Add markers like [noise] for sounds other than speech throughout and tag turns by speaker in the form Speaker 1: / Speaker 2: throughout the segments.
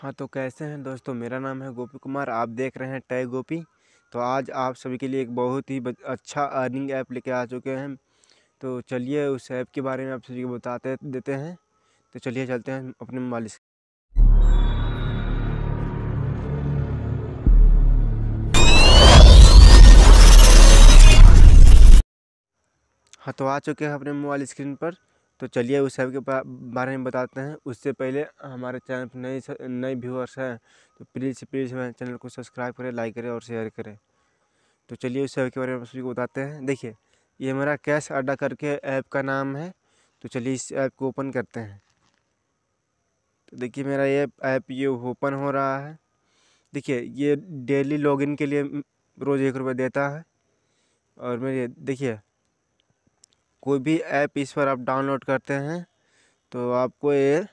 Speaker 1: हाँ तो कैसे हैं दोस्तों मेरा नाम है गोपी कुमार आप देख रहे हैं टय गोपी तो आज आप सभी के लिए एक बहुत ही अच्छा अर्निंग ऐप लेके आ चुके हैं तो चलिए उस ऐप के बारे में आप सभी को बताते देते हैं तो चलिए चलते हैं अपने मोबाइल से हाँ तो आ चुके हैं अपने मोबाइल स्क्रीन पर तो चलिए उस सब के बारे में बताते हैं उससे पहले हमारे चैनल पर नए नए व्यूअर्स हैं तो प्लीज़ प्लीज़ हमारे चैनल को सब्सक्राइब करें लाइक करें और शेयर करें तो चलिए उस सब के बारे में सभी को बताते हैं देखिए ये हमारा कैश अड्डा करके ऐप का नाम है तो चलिए इस ऐप को ओपन करते हैं तो देखिए मेरा ये ऐप ये ओपन हो रहा है देखिए ये डेली लॉगिन के लिए रोज़ एक रुपये देता है और मेरे देखिए कोई भी ऐप इस पर आप डाउनलोड करते हैं तो आपको ये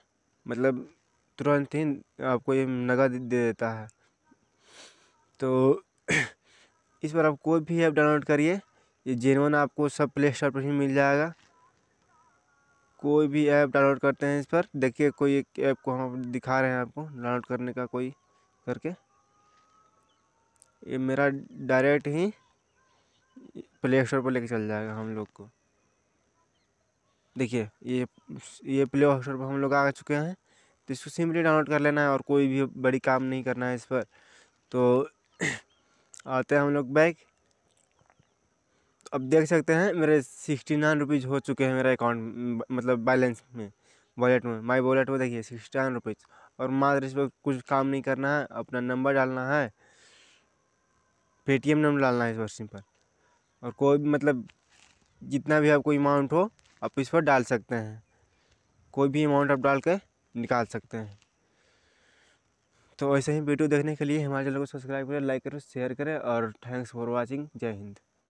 Speaker 1: मतलब तुरंत ही आपको ये नगद दे देता है तो इस पर आप कोई भी ऐप डाउनलोड करिए ये जेनवन आपको सब प्ले स्टोर पर ही मिल जाएगा कोई भी ऐप डाउनलोड करते हैं इस पर देखिए कोई एक ऐप को हम दिखा रहे हैं आपको डाउनलोड करने का कोई करके ये मेरा डायरेक्ट ही प्ले स्टोर पर लेके चल जाएगा हम लोग को देखिए ये ये प्ले स्टोर पर हम लोग आ चुके हैं तो इसको सिंपली डाउनलोड कर लेना है और कोई भी बड़ी काम नहीं करना है इस पर तो [clears throat] आते हैं हम लोग बैग अब देख सकते हैं मेरे सिक्सटी नाइन रुपीज़ हो चुके हैं मेरा अकाउंट मतलब बैलेंस में वॉलेट में माई वॉलेट में देखिए सिक्सटी नाइन रुपीज़ और मात्र इस पर कुछ काम नहीं करना है अपना नंबर डालना है पेटीएम नंबर डालना है इस पर सिंपल और कोई भी मतलब जितना भी आपको अमाउंट हो आप इस पर डाल सकते हैं कोई भी अमाउंट आप डाल के निकाल सकते हैं तो ऐसे ही वीडियो देखने के लिए हमारे चैनल को सब्सक्राइब करें लाइक करें शेयर करें और थैंक्स फॉर वॉचिंग जय हिंद